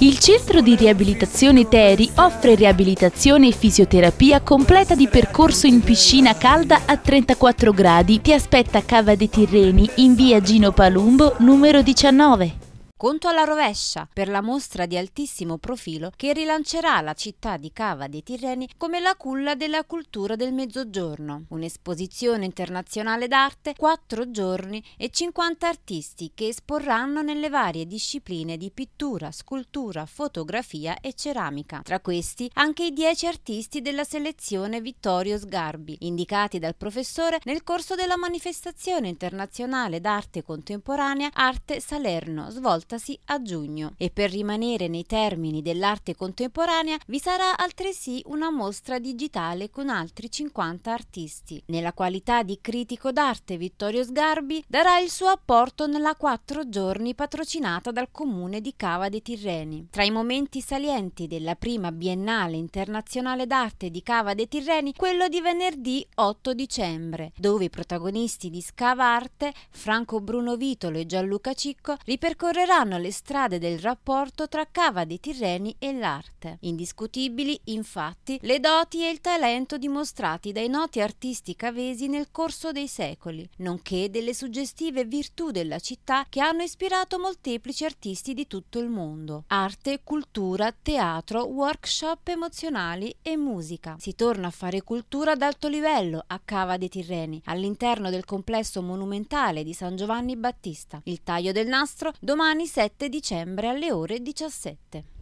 Il centro di riabilitazione Teri offre riabilitazione e fisioterapia completa di percorso in piscina calda a 34 gradi. Ti aspetta Cava dei Tirreni in via Gino Palumbo numero 19. Conto alla rovescia per la mostra di altissimo profilo che rilancerà la città di Cava dei Tirreni come la culla della cultura del Mezzogiorno. Un'esposizione internazionale d'arte, 4 giorni e 50 artisti che esporranno nelle varie discipline di pittura, scultura, fotografia e ceramica. Tra questi anche i 10 artisti della selezione Vittorio Sgarbi, indicati dal professore nel corso della manifestazione internazionale d'arte contemporanea Arte Salerno, svolta svoltasi a giugno. E per rimanere nei termini dell'arte contemporanea vi sarà altresì una mostra digitale con altri 50 artisti. Nella qualità di critico d'arte Vittorio Sgarbi darà il suo apporto nella quattro giorni patrocinata dal comune di Cava dei Tirreni. Tra i momenti salienti della prima Biennale Internazionale d'Arte di Cava dei Tirreni, quello di venerdì 8 dicembre, dove i protagonisti di Scava Arte, Franco Bruno Vitolo e Gianluca Cicco, ripercorreranno saranno le strade del rapporto tra Cava dei Tirreni e l'arte. Indiscutibili, infatti, le doti e il talento dimostrati dai noti artisti cavesi nel corso dei secoli, nonché delle suggestive virtù della città che hanno ispirato molteplici artisti di tutto il mondo. Arte, cultura, teatro, workshop emozionali e musica. Si torna a fare cultura ad alto livello a Cava dei Tirreni, all'interno del complesso monumentale di San Giovanni Battista. Il taglio del nastro domani 7 dicembre alle ore 17.